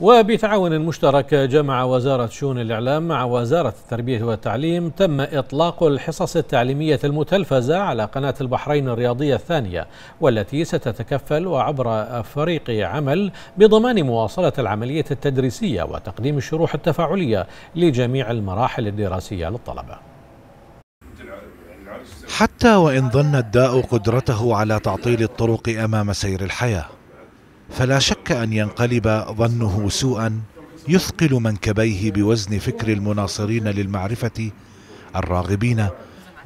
وبتعاون مشترك جمع وزارة شؤون الإعلام مع وزارة التربية والتعليم تم إطلاق الحصص التعليمية المتلفزة على قناة البحرين الرياضية الثانية والتي ستتكفل وعبر فريق عمل بضمان مواصلة العملية التدريسية وتقديم الشروح التفاعلية لجميع المراحل الدراسية للطلبة حتى وإن ظن الداء قدرته على تعطيل الطرق أمام سير الحياة فلا شك أن ينقلب ظنه سوءا يثقل منكبيه بوزن فكر المناصرين للمعرفة الراغبين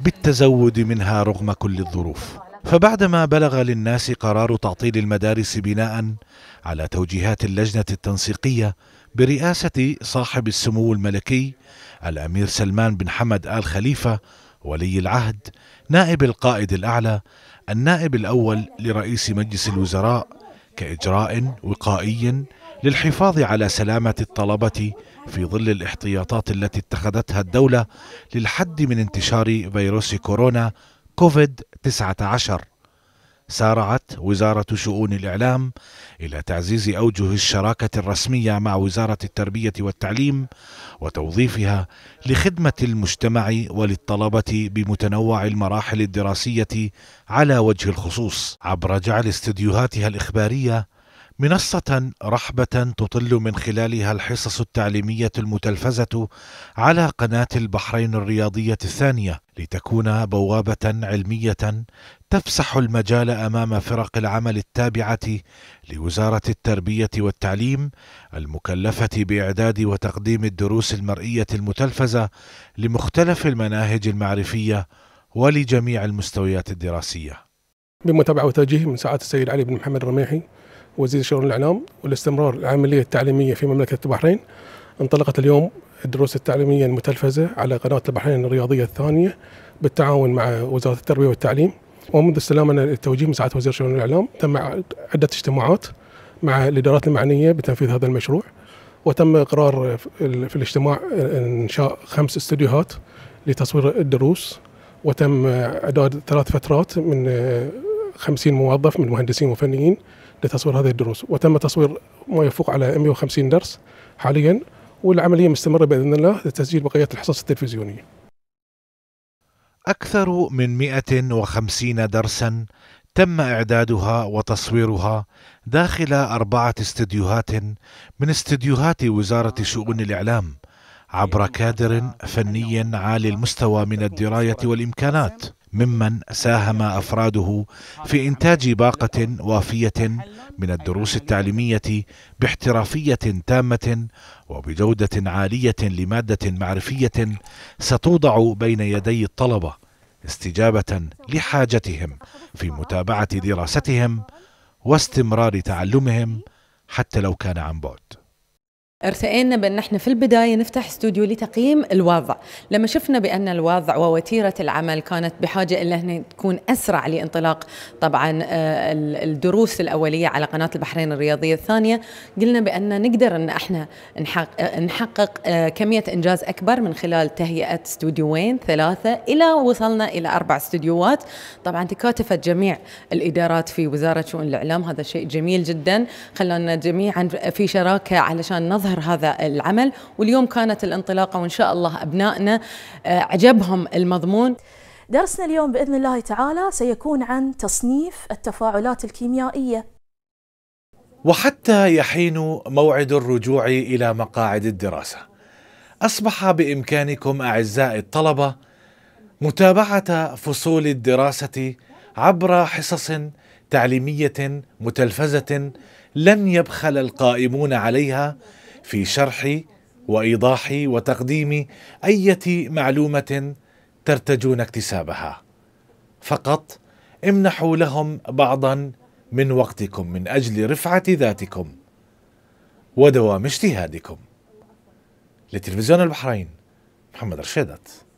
بالتزود منها رغم كل الظروف فبعدما بلغ للناس قرار تعطيل المدارس بناء على توجيهات اللجنة التنسيقية برئاسة صاحب السمو الملكي الأمير سلمان بن حمد آل خليفة ولي العهد نائب القائد الأعلى النائب الأول لرئيس مجلس الوزراء كإجراء وقائي للحفاظ على سلامة الطلبة في ظل الاحتياطات التي اتخذتها الدولة للحد من انتشار فيروس كورونا كوفيد 19 سارعت وزارة شؤون الإعلام إلى تعزيز أوجه الشراكة الرسمية مع وزارة التربية والتعليم وتوظيفها لخدمة المجتمع وللطلبة بمتنوع المراحل الدراسية على وجه الخصوص عبر جعل استديوهاتها الإخبارية منصة رحبة تطل من خلالها الحصص التعليمية المتلفزة على قناة البحرين الرياضية الثانية لتكون بوابة علمية تفسح المجال أمام فرق العمل التابعة لوزارة التربية والتعليم المكلفة بإعداد وتقديم الدروس المرئية المتلفزة لمختلف المناهج المعرفية ولجميع المستويات الدراسية بمتابعة وتوجيه من سعادة السيد علي بن محمد الرميحي وزير شؤون الإعلام والاستمرار العملية التعليمية في مملكة البحرين انطلقت اليوم الدروس التعليمية المتلفزة على قناة البحرين الرياضية الثانية بالتعاون مع وزارة التربية والتعليم ومنذ استلامنا التوجيه من سعادة وزير شؤون الإعلام تم عدة اجتماعات مع الإدارات المعنية بتنفيذ هذا المشروع وتم إقرار في الاجتماع إنشاء خمس استديوهات لتصوير الدروس وتم إعداد ثلاث فترات من 50 موظف من مهندسين وفنيين لتصوير هذه الدروس وتم تصوير ما يفوق على 150 درس حاليا والعملية مستمرة بإذن الله لتسجيل بقية الحصص التلفزيونية أكثر من 150 درسا تم إعدادها وتصويرها داخل أربعة استديوهات من استديوهات وزارة شؤون الإعلام عبر كادر فني عالي المستوى من الدراية والإمكانات ممن ساهم افراده في انتاج باقه وافيه من الدروس التعليميه باحترافيه تامه وبجوده عاليه لماده معرفيه ستوضع بين يدي الطلبه استجابه لحاجتهم في متابعه دراستهم واستمرار تعلمهم حتى لو كان عن بعد ارتئينا بان احنا في البدايه نفتح استوديو لتقييم الوضع، لما شفنا بان الوضع ووتيره العمل كانت بحاجه الى ان تكون اسرع لانطلاق طبعا آه، الدروس الاوليه على قناه البحرين الرياضيه الثانيه، قلنا بان نقدر ان احنا نحقق آه، كميه انجاز اكبر من خلال تهيئه استوديوين ثلاثه الى وصلنا الى اربع استوديوهات، طبعا تكاتفت جميع الادارات في وزاره شؤون الاعلام، هذا شيء جميل جدا، خلانا جميعا في شراكه علشان نظهر شهر هذا العمل واليوم كانت الانطلاقه وان شاء الله ابنائنا آه، عجبهم المضمون درسنا اليوم باذن الله تعالى سيكون عن تصنيف التفاعلات الكيميائيه وحتى يحين موعد الرجوع الى مقاعد الدراسه اصبح بامكانكم اعزائي الطلبه متابعه فصول الدراسه عبر حصص تعليميه متلفزه لن يبخل القائمون عليها في شرح وايضاح وتقديم اية معلومة ترتجون اكتسابها فقط امنحوا لهم بعضا من وقتكم من اجل رفعة ذاتكم ودوام اجتهادكم لتلفزيون البحرين محمد رشيدت